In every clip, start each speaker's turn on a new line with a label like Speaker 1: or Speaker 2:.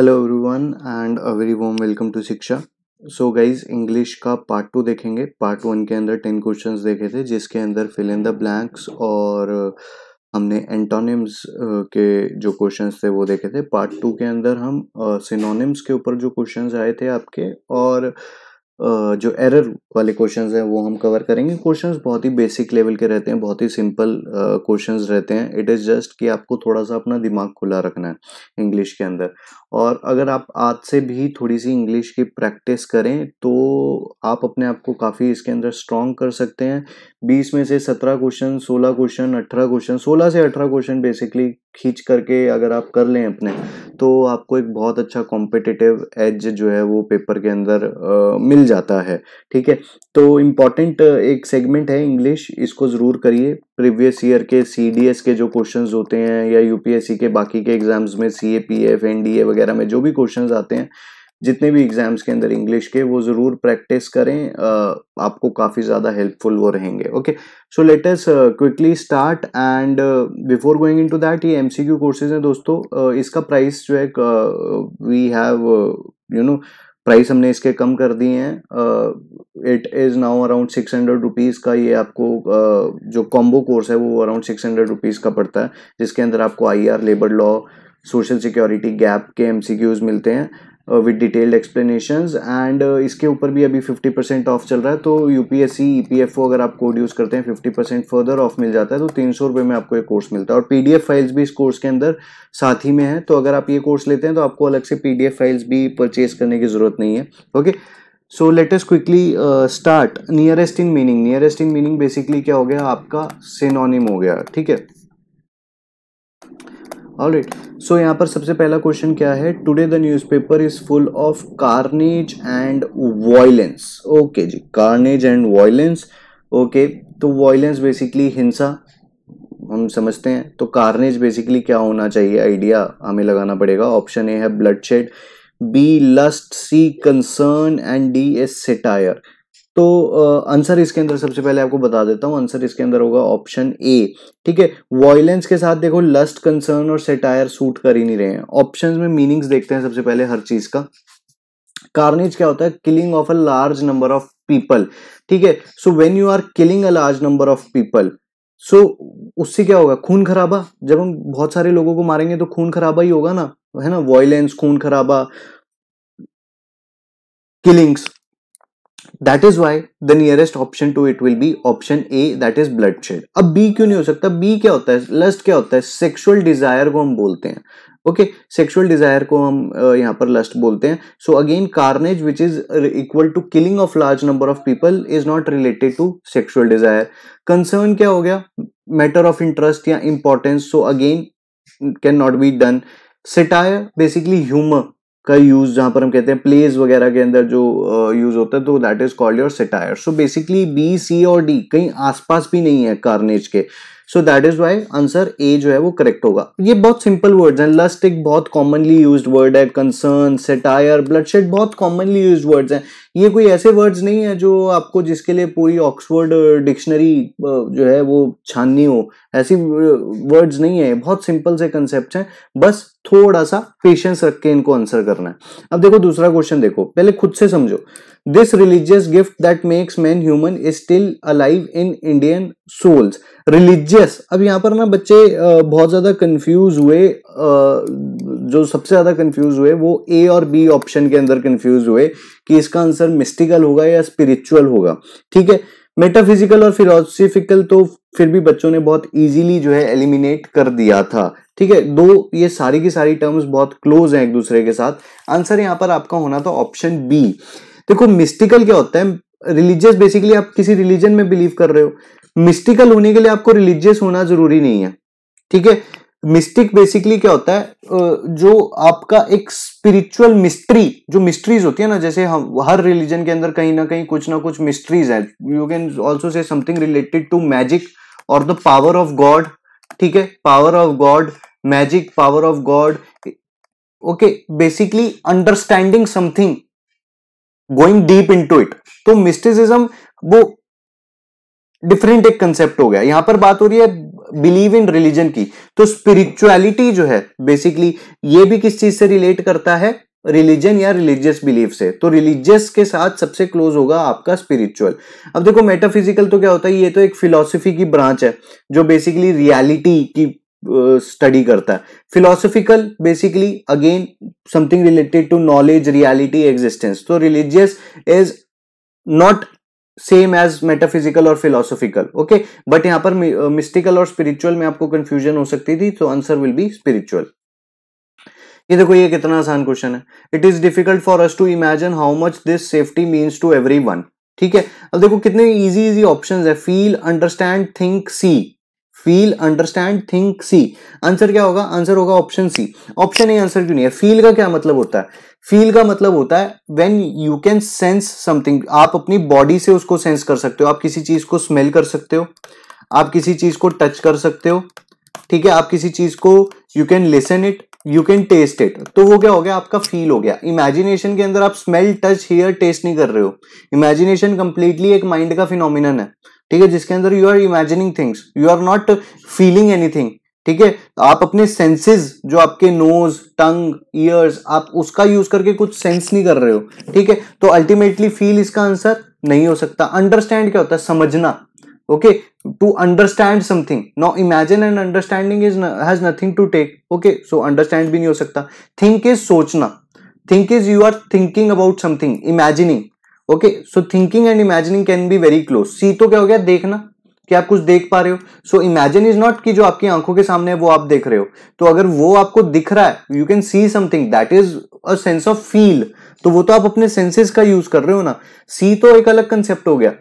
Speaker 1: Hello everyone and a very warm welcome to Shiksha so guys English का part two देखेंगे part one के अंदर ten question देखे थे जिसके अंदर फिल इन द ब्लैंक्स और uh, हमने एंटोनिम्स uh, के जो क्वेश्चंस थे वो देखे थे पार्ट टू के अंदर हम सिनोनिम्स uh, के ऊपर जो क्वेश्चंस आए थे आपके और uh, जो एरर वाले क्वेश्चन हैं वो हम कवर करेंगे क्वेश्चंस बहुत ही बेसिक लेवल के रहते हैं बहुत ही सिंपल क्वेश्चंस रहते हैं इट इज़ जस्ट कि आपको थोड़ा सा अपना दिमाग खुला रखना है इंग्लिश के अंदर और अगर आप आज से भी थोड़ी सी इंग्लिश की प्रैक्टिस करें तो आप अपने आप को काफ़ी इसके अंदर स्ट्रॉन्ग कर सकते हैं बीस में से सत्रह क्वेश्चन सोलह क्वेश्चन अठारह क्वेश्चन सोलह से अठारह क्वेश्चन बेसिकली खींच करके अगर आप कर लें अपने तो आपको एक बहुत अच्छा कॉम्पिटिटिव एज जो है वो पेपर के अंदर आ, मिल जाता है ठीक है तो इम्पॉर्टेंट एक सेगमेंट है इंग्लिश इसको ज़रूर करिए प्रीवियस ईयर के सी के जो क्वेश्चन होते हैं या यू के बाकी के एग्ज़ाम्स में C A P F N D A वगैरह में जो भी क्वेश्चन आते हैं जितने भी एग्ज़ाम्स के अंदर इंग्लिश के वो ज़रूर प्रैक्टिस करें आपको काफ़ी ज़्यादा हेल्पफुल वो रहेंगे okay so let us quickly start and before going into to that ये एमसीक्यू कोर्सेज हैं दोस्तों uh, इसका प्राइस जो है we have you know price हमने इसके कम कर दिए हैं it is now around six hundred rupees का ये आपको uh, जो कॉम्बो कोर्स है वो अराउंड सिक्स हंड्रेड रुपीज़ का पड़ता है जिसके अंदर आपको I R labour law social security gap के एम मिलते हैं विद डिटेल्ड एक्सप्लेनेशन एंड इसके ऊपर भी अभी 50 परसेंट ऑफ चल रहा है तो U P S C E P F O अगर आप कोड यूज़ करते हैं 50 परसेंट फर्दर ऑफ मिल जाता है तो तीन सौ रुपये में आपको ये कोर्स मिलता है और पी डी एफ फाइल्स भी इस कोर्स के अंदर साथ ही में है तो अगर आप ये कोर्स लेते हैं तो आपको अलग से पी डी एफ फाइल्स भी परचेज करने की ज़रूरत नहीं है okay so latest quickly start nearest in meaning nearest in meaning basically क्या हो गया आपका सिनोनिम हो गया ठीक है ऑल सो यहाँ पर सबसे पहला क्वेश्चन क्या है today the newspaper is full of carnage and violence okay जी कार्नेज एंड वॉयलेंस ओके तो वॉयलेंस बेसिकली हिंसा हम समझते हैं तो कार्नेज बेसिकली क्या होना चाहिए आइडिया हमें लगाना पड़ेगा ऑप्शन ए है bloodshed B lust C concern and D is satire तो आंसर इसके अंदर सबसे पहले आपको बता देता हूँ आंसर इसके अंदर होगा ऑप्शन ए ठीक है वॉयलेंस के साथ देखो लस्ट कंसर्न और सेटायर सूट कर ही नहीं रहे हैं ऑप्शन में मीनिंग्स देखते हैं सबसे पहले हर चीज का कार्नेज क्या होता है killing of a large number of people ठीक है so when you are killing a large number of people so उससे क्या होगा खून खराबा जब हम बहुत सारे लोगों को मारेंगे तो खून खराबा ही होगा ना है ना वॉयलेंस खून खराबा killings that is why the nearest option to it will be option A that is bloodshed अब बी क्यों नहीं हो सकता बी क्या होता है लस्ट क्या होता है सेक्सुअल डिजायर को हम बोलते हैं ओके सेक्सुअल डिजायर को हम uh, यहाँ पर लस्ट बोलते हैं so again carnage which is equal to killing of large number of people is not related to sexual desire concern क्या हो गया मैटर ऑफ इंटरेस्ट या importance so again can not be done satire basically humour का use जहां पर हम कहते हैं प्लेज वगैरह के अंदर जो यूज होता है तो that is called your satire so basically B C और डी कहीं आसपास भी नहीं है कार्नेज के so that is why answer A जो है वो करेक्ट होगा ये बहुत सिंपल वर्ड है लस्ट एक बहुत कॉमनली यूज वर्ड है कंसर्न सेटायर ब्लडशेड बहुत कॉमनली यूज वर्ड्स हैं ये कोई ऐसे वर्ड्स नहीं है जो आपको जिसके लिए पूरी ऑक्सफोर्ड डिक्शनरी uh, uh, जो है वो छाननी हो ऐसी वर्ड्स uh, नहीं है बहुत सिंपल से कंसेप्ट हैं बस थोड़ा सा पेशेंस रख के इनको आंसर करना है अब देखो दूसरा क्वेश्चन देखो पहले खुद से समझो this religious gift that makes man human is still alive in Indian souls religious अब यहाँ पर ना बच्चे बहुत ज्यादा कंफ्यूज हुए जो सबसे ज्यादा कंफ्यूज हुए वो ए और बी ऑप्शन के अंदर कंफ्यूज हुए कि इसका आंसर आंसर मिस्टिकल होगा या स्पिरिचुअल होगा ठीक है मेटाफिजिकल और फिलोसफिकल तो फिर भी बच्चों ने बहुत इजीली जो है एलिमिनेट कर दिया था ठीक है दो ये सारी की सारी टर्म्स बहुत क्लोज हैं एक दूसरे के साथ आंसर यहाँ पर आपका होना था ऑप्शन बी देखो मिस्टिकल क्या होता है रिलीजियस बेसिकली आप किसी रिलीजन में बिलीव कर रहे हो मिस्टिकल होने के लिए आपको रिलीजियस होना जरूरी नहीं है ठीक है मिस्टिक बेसिकली क्या होता है जो आपका एक स्पिरिचुअल मिस्ट्री जो मिस्ट्रीज होती है ना जैसे हम हर रिलीजन के अंदर कहीं ना कहीं कुछ ना कुछ मिस्ट्रीज है you can also say something related to magic और द पावर ऑफ गॉड ठीक है power of God magic power of God okay basically understanding something going deep into it तो मिस्टिसिज्म वो डिफरेंट एक concept हो गया यहां पर बात हो रही है बिलीव इन रिलीजन की तो स्पिरिचुअलिटी जो है बेसिकली ये भी किस चीज से रिलेट करता है रिलीजन या रिलीजियस बिलीफ से तो रिलीजियस के साथ सबसे क्लोज होगा आपका स्पिरिचुअल अब देखो मेटाफिजिकल तो क्या होता है ये तो एक फिलोसफी की ब्रांच है जो बेसिकली रियलिटी की स्टडी करता है philosophical basically again something related to knowledge reality existence तो religious is not same as metaphysical और फिलोसॉफिकल ओके बट यहां पर मिस्टिकल और स्पिरिचुअल में आपको कंफ्यूजन हो सकती थी तो आंसर विल बी स्पिरिचुअल ये देखो ये कितना आसान क्वेश्चन है it is difficult for us to imagine how much this safety means to everyone ठीक है अब देखो कितने इजी इजी ऑप्शंस है feel understand think C feel understand think C answer क्या होगा आंसर होगा option C option A answer क्यों नहीं है फील का क्या मतलब होता है फील का मतलब होता है when you can sense something आप अपनी बॉडी से उसको सेंस कर सकते हो आप किसी चीज को स्मेल कर सकते हो आप किसी चीज को टच कर सकते हो ठीक है आप किसी चीज को you can listen it you can taste it तो वो क्या हो गया आपका फील हो गया इमेजिनेशन के अंदर आप स्मेल टच हेयर टेस्ट नहीं कर रहे हो इमेजिनेशन कंप्लीटली एक माइंड का फिनोमिनन है ठीक है जिसके अंदर you are imagining things you are not feeling anything ठीक है आप अपने सेंसेस जो आपके नोज टंग ईयर्स आप उसका यूज करके कुछ सेंस नहीं कर रहे हो ठीक है तो अल्टीमेटली फील इसका आंसर नहीं हो सकता अंडरस्टैंड क्या होता है समझना okay to understand something now imagine and understanding is has nothing to take okay so understand भी नहीं हो सकता थिंक इज सोचना think is you are thinking about something imagining okay so thinking and imagining can be very close C तो क्या हो गया देखना कि आप कुछ देख पा रहे हो सो इमेजिन इज नॉट कि जो आपकी आंखों के सामने है वो आप देख रहे हो तो अगर वो आपको दिख रहा है you can see something that is a sense of feel तो वो तो आप अपने सेंसेस का यूज कर रहे हो ना सी तो एक अलग कंसेप्ट हो गया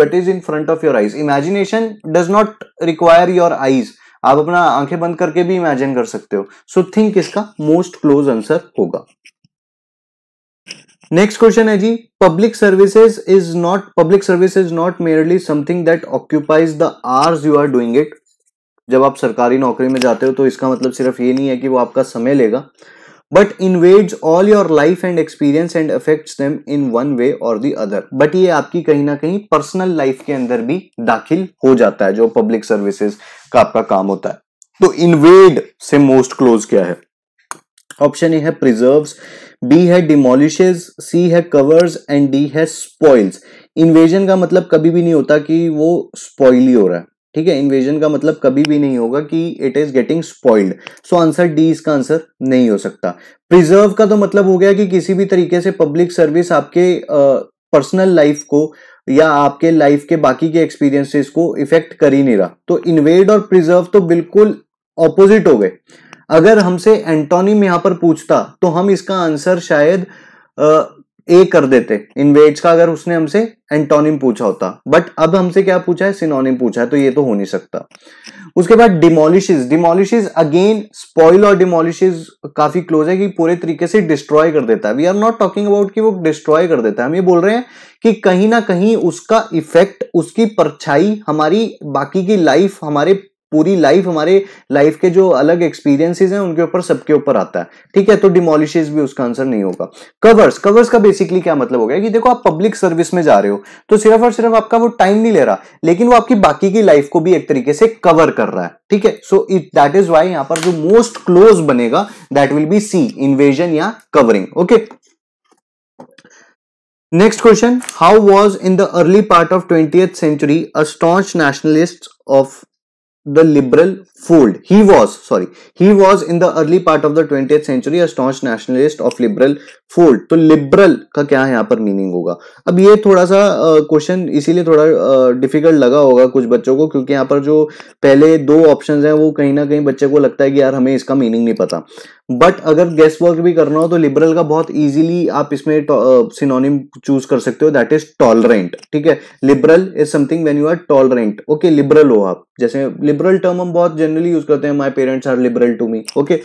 Speaker 1: what is in front of your eyes imagination does not require your eyes आप अपना आंखें बंद करके भी इमेजिन कर सकते हो सो so, थिंक इसका मोस्ट क्लोज आंसर होगा नेक्स्ट क्वेश्चन है जी public services is not public service is not merely something that occupies the hours you are doing it जब आप सरकारी नौकरी में जाते हो तो इसका मतलब सिर्फ ये नहीं है कि वो आपका समय लेगा but in ways all your life and experience and affect them in one way और दी अदर बट ये आपकी कहीं ना कहीं पर्सनल लाइफ के अंदर भी दाखिल हो जाता है जो पब्लिक सर्विसेज का आपका काम होता है तो इन्वेड से मोस्ट क्लोज क्या है ऑप्शन ए है प्रिजर्व्स बी है डिमोलिशेज सी है कवर्स एंड डी है स्पॉइल्स इन्वेजन का मतलब कभी भी नहीं होता कि वो स्पॉइल ही हो रहा है ठीक है इन्वेजन का मतलब कभी भी नहीं होगा कि it is getting spoiled so answer D इसका आंसर नहीं हो सकता प्रिजर्व का तो मतलब हो गया कि किसी भी तरीके से पब्लिक सर्विस आपके पर्सनल uh, लाइफ को या आपके लाइफ के बाकी के एक्सपीरियंसेस को इफेक्ट कर ही नहीं रहा तो इन्वेड और प्रिजर्व तो बिल्कुल ऑपोजिट हो गए अगर हमसे एंटोनिम यहां पर पूछता तो हम इसका आंसर शायद ए कर देते वेट्स का अगर उसने हमसे एंटोनिम पूछा होता बट अब हमसे क्या पूछा है सिनोनिम पूछा है तो ये तो हो नहीं सकता उसके बाद डिमोलिशिज डिमोलिशिज अगेन स्पॉइल और डिमोलिशिज काफी क्लोज है कि पूरे तरीके से डिस्ट्रॉय कर देता है we are not talking about कि वो डिस्ट्रॉय कर देता है हम ये बोल रहे हैं कि कहीं ना कहीं उसका इफेक्ट उसकी परछाई हमारी बाकी की लाइफ हमारे पूरी लाइफ हमारे लाइफ के जो अलग एक्सपीरियंसेस हैं उनके ऊपर सबके ऊपर आता है ठीक है तो डिमोलिश भी उसका आंसर नहीं होगा कवर्स कवर्स का बेसिकली क्या मतलब हो गया कि देखो आप पब्लिक सर्विस में जा रहे हो तो सिर्फ और सिर्फ आपका वो टाइम नहीं ले रहा लेकिन वो आपकी बाकी की लाइफ को भी एक तरीके से कवर कर रहा है ठीक है so it that is why यहां पर जो मोस्ट क्लोज बनेगा that will be C invasion या covering okay next question how was in the early part of twenty century a staunch nationalist of the liberal fooled. He was, sorry, he was in the early part of the 20th century a staunch nationalist of liberal fold to liberal ka kya yahan par meaning hoga ab ye thoda sa uh, question isliye thoda uh, difficult laga hoga kuch बच्चों ko kyunki yahan par jo pehle do options hain wo kahin na kahin bachche ko lagta hai ki yaar hame iska meaning nahi pata but अगर guesswork भी करना हो तो liberal का बहुत easily आप इसमें सिनोनिम चूज कर सकते हो दैट इज टॉलरेंट ठीक है liberal is something when you are tolerant okay liberal हो आप जैसे लिबरल टर्म हम बहुत जन जनरली यूज करते हैं my parents are liberal to me okay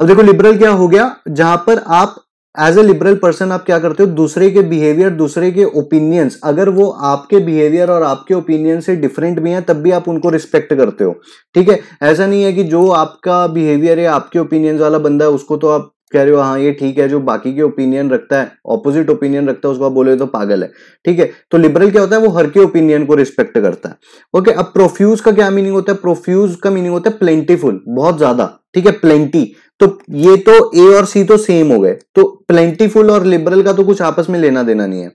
Speaker 1: अब देखो लिबरल क्या हो गया जहां पर आप एज ए लिबरल पर्सन आप क्या करते हो दूसरे के बिहेवियर दूसरे के ओपिनियंस अगर वो आपके बिहेवियर और आपके ओपिनियन से डिफरेंट भी हैं तब भी आप उनको रिस्पेक्ट करते हो ठीक है ऐसा नहीं है कि जो आपका बिहेवियर है आपके ओपिनियंस वाला बंदा है उसको तो आप कह रहे हो हाँ ये ठीक है जो बाकी के ओपिनियन रखता है ऑपोजिट ओपिनियन रखता है उसको आप बोले तो पागल है ठीक है तो लिबरल क्या होता है वो हर के ओपिनियन को रिस्पेक्ट करता है ओके अब प्रोफ्यूज का क्या मीनिंग होता है प्रोफ्यूज का मीनिंग होता है प्लेंटीफुल बहुत ज्यादा ठीक है प्लेंटी तो ये तो ए और सी तो सेम हो गए तो प्लेंटीफुल और लिबरल का तो कुछ आपस में लेना देना नहीं है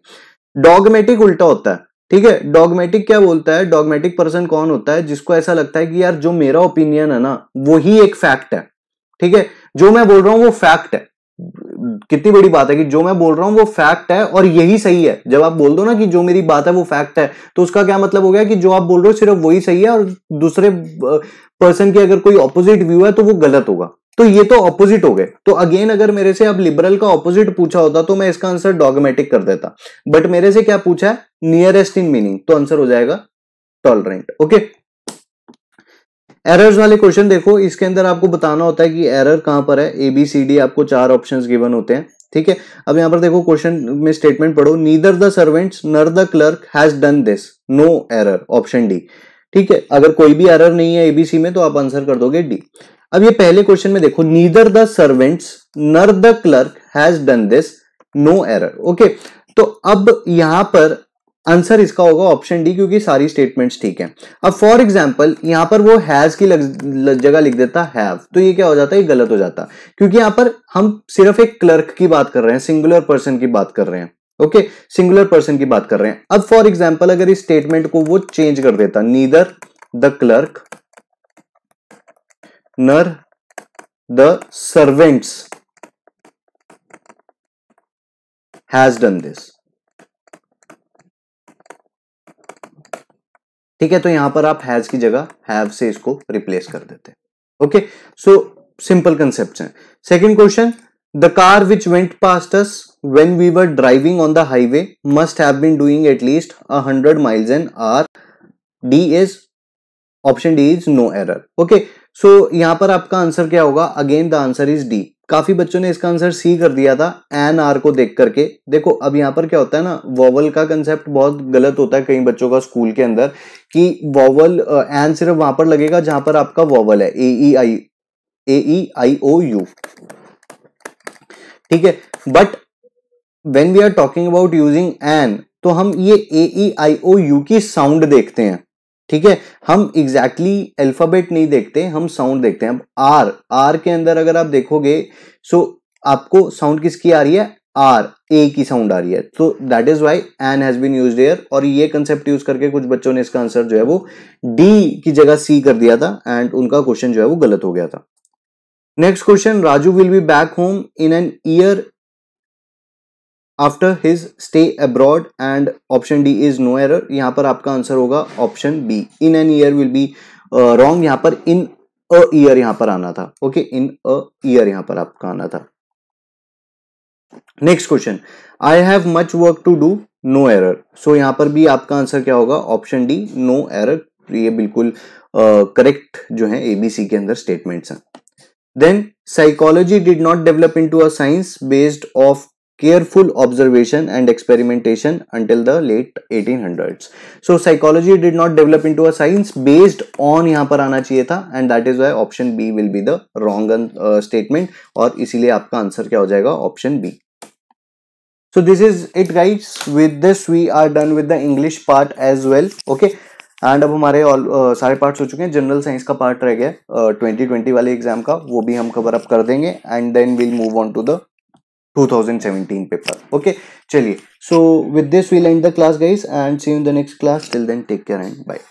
Speaker 1: डॉगमेटिक उल्टा होता है ठीक है डॉगमेटिक क्या बोलता है डॉगमेटिक पर्सन कौन होता है जिसको ऐसा लगता है कि यार जो मेरा ओपिनियन है ना वो ही एक फैक्ट है ठीक है जो मैं बोल रहा हूं वो फैक्ट है कितनी बड़ी बात है कि जो मैं बोल रहा हूं वो फैक्ट है और यही सही है जब आप बोल दो ना कि जो मेरी बात है वो फैक्ट है तो उसका क्या मतलब हो गया कि जो आप बोल रहे हो सिर्फ वही सही है और दूसरे पर्सन की अगर कोई ऑपोजिट व्यू है तो वो गलत होगा तो ये तो ऑपोजिट हो गए तो अगेन अगर मेरे से आप लिबरल का ऑपोजिट पूछा होता तो मैं इसका आंसर डॉगमेटिक कर देता बट मेरे से क्या पूछा है नियरेस्ट इन मीनिंग तो आंसर हो जाएगा टॉलरेंट ओके एरर्स वाले क्वेश्चन देखो इसके अंदर आपको बताना होता है कि एरर कहां पर है ए बी सी डी आपको चार ऑप्शंस गिवन होते हैं ठीक है अब यहां पर देखो क्वेश्चन में स्टेटमेंट पढ़ो neither the servants nor the clerk has done this no error option D ठीक है अगर कोई भी एरर नहीं है एबीसी में तो आप आंसर कर दोगे डी अब ये पहले क्वेश्चन में देखो neither the servants nor the clerk has done this no error okay तो अब यहां पर आंसर इसका होगा ऑप्शन डी क्योंकि सारी स्टेटमेंट्स ठीक है अब फॉर एग्जाम्पल यहां पर वो हैज की जगह लिख देता हैव तो ये क्या हो जाता है गलत हो जाता क्योंकि यहां पर हम सिर्फ एक क्लर्क की बात कर रहे हैं सिंगुलर पर्सन की बात कर रहे हैं ओके सिंगुलर पर्सन की बात कर रहे हैं अब फॉर एग्जाम्पल अगर इस स्टेटमेंट को वो चेंज कर देता neither the clerk nor the servants has done this ठीक है तो यहां पर आप हैज की जगह हैव से इसको रिप्लेस कर देते ओके सो सिंपल कंसेप्ट है second question the car which went past us when we were driving on the highway must have been doing at least a hundred miles an hour D is option D is no error okay so यहां पर आपका आंसर क्या होगा again the answer is D काफी बच्चों ने इसका आंसर सी कर दिया था एन आर को देख करके देखो अब यहाँ पर क्या होता है ना वॉवल का कंसेप्ट बहुत गलत होता है कई बच्चों का स्कूल के अंदर कि वॉवल एन uh, सिर्फ वहां पर लगेगा जहां पर आपका वॉवल है ए ई आई ए ई आई ओ यू ठीक है but when we are talking about using an तो हम ये ए ई आई ओ यू की साउंड देखते हैं ठीक है हम एग्जैक्टली exactly अल्फाबेट नहीं देखते हम साउंड देखते हैं अब आर आर के अंदर अगर आप देखोगे सो आपको साउंड किसकी आ रही है आर ए की साउंड आ रही है तो that is why an has been use here और ये कंसेप्ट यूज करके कुछ बच्चों ने इसका आंसर जो है वो डी की जगह सी कर दिया था एंड उनका क्वेश्चन जो है वो गलत हो गया था next question Raju will be back home in an year after his stay abroad and option D is no error यहाँ पर आपका आंसर होगा option B in an year will be wrong यहाँ पर इन अ ईयर यहाँ पर आना था ओके इन अ ईयर यहाँ पर आपका आना था next question I have much work to do no error so यहाँ पर भी आपका आंसर क्या होगा ऑप्शन डी नो एरर ये बिल्कुल करेक्ट uh, जो है एबीसी के अंदर स्टेटमेंट्स हैं then psychology did not develop into a science based of careful observation and experimentation until the late 1800s so psychology did not develop into a science based on यहाँ पर आना चाहिए था and that is why option B will be the wrong uh, statement और इसीलिए आपका आंसर क्या हो जाएगा option B so this is it guys with this we are done with the English part as well okay and अब हमारे all uh, सारे पार्ट्स हो चुके हैं जनरल साइंस का पार्ट रह गया ट्वेंटी uh, ट्वेंटी वाले एग्जाम का वो भी हम कवर अप कर देंगे and then will move on to the 2017 paper okay chaliye so with this we'll end the class guys and see you in the next class till then take care and bye